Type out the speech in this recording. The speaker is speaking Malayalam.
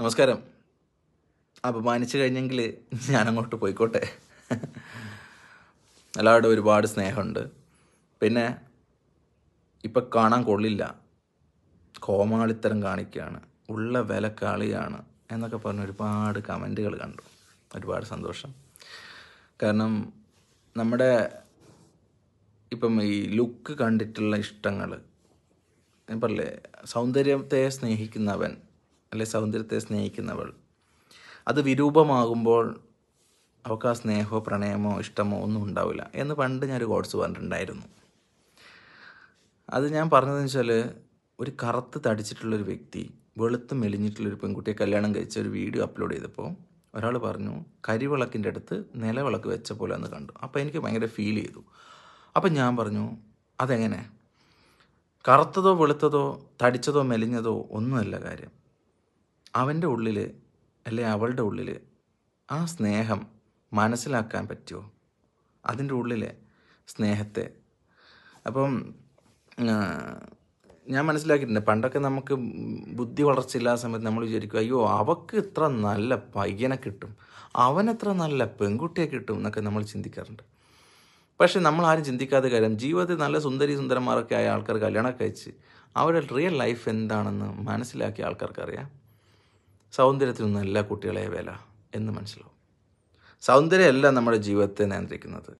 നമസ്കാരം അപമാനിച്ചു കഴിഞ്ഞെങ്കിൽ ഞാൻ അങ്ങോട്ട് പോയിക്കോട്ടെ എല്ലാവരുടെ ഒരുപാട് സ്നേഹമുണ്ട് പിന്നെ ഇപ്പം കാണാൻ കൊള്ളില്ല കോമാളിത്തരം കാണിക്കുകയാണ് ഉള്ള വില കളിയാണ് എന്നൊക്കെ പറഞ്ഞ് ഒരുപാട് കമൻറ്റുകൾ കണ്ടു ഒരുപാട് സന്തോഷം കാരണം നമ്മുടെ ഇപ്പം ഈ ലുക്ക് കണ്ടിട്ടുള്ള ഇഷ്ടങ്ങൾ ഞാൻ പറയില്ലേ സൗന്ദര്യത്തെ സ്നേഹിക്കുന്നവൻ അല്ലെ സൗന്ദര്യത്തെ സ്നേഹിക്കുന്നവൾ അത് വിരൂപമാകുമ്പോൾ അവൾക്ക് ആ സ്നേഹമോ പ്രണയമോ ഇഷ്ടമോ ഒന്നും ഉണ്ടാവില്ല എന്ന് പണ്ട് ഞാനൊരു കോഴ്സ് പറഞ്ഞിട്ടുണ്ടായിരുന്നു അത് ഞാൻ പറഞ്ഞതെന്ന് വെച്ചാൽ ഒരു കറുത്ത് തടിച്ചിട്ടുള്ളൊരു വ്യക്തി വെളുത്ത് മെലിഞ്ഞിട്ടുള്ളൊരു പെൺകുട്ടിയെ കല്യാണം കഴിച്ച ഒരു വീഡിയോ അപ്ലോഡ് ചെയ്തപ്പോൾ ഒരാൾ പറഞ്ഞു കരിവിളക്കിൻ്റെ അടുത്ത് നിലവിളക്ക് വെച്ച പോലെ എന്ന് കണ്ടു അപ്പോൾ എനിക്ക് ഭയങ്കര ഫീൽ ചെയ്തു അപ്പം ഞാൻ പറഞ്ഞു അതെങ്ങനെ കറുത്തതോ വെളുത്തതോ തടിച്ചതോ മെലിഞ്ഞതോ ഒന്നുമല്ല കാര്യം അവൻ്റെ ഉള്ളിൽ അല്ലെ അവളുടെ ഉള്ളിൽ ആ സ്നേഹം മനസ്സിലാക്കാൻ പറ്റുമോ അതിൻ്റെ ഉള്ളിലെ സ്നേഹത്തെ അപ്പം ഞാൻ മനസ്സിലാക്കിയിട്ടുണ്ട് പണ്ടൊക്കെ നമുക്ക് ബുദ്ധി വളർച്ചയില്ലാത്ത സമയത്ത് നമ്മൾ വിചാരിക്കും അയ്യോ അവക്ക് ഇത്ര നല്ല പയ്യനെ കിട്ടും അവനെത്ര നല്ല പെൺകുട്ടിയെ കിട്ടും എന്നൊക്കെ നമ്മൾ ചിന്തിക്കാറുണ്ട് പക്ഷേ നമ്മൾ ആരും ചിന്തിക്കാത്ത കാര്യം ജീവിതത്തിൽ നല്ല സുന്ദരി സുന്ദരന്മാരൊക്കെ ആയ ആൾക്കാർ കല്യാണം കഴിച്ച് അവരുടെ റിയൽ ലൈഫ് എന്താണെന്ന് മനസ്സിലാക്കിയ ആൾക്കാർക്കറിയാം നല്ല കുട്ടികളെ വില എന്ന് മനസ്സിലാവും സൗന്ദര്യമല്ല നമ്മുടെ ജീവിതത്തെ നിയന്ത്രിക്കുന്നത്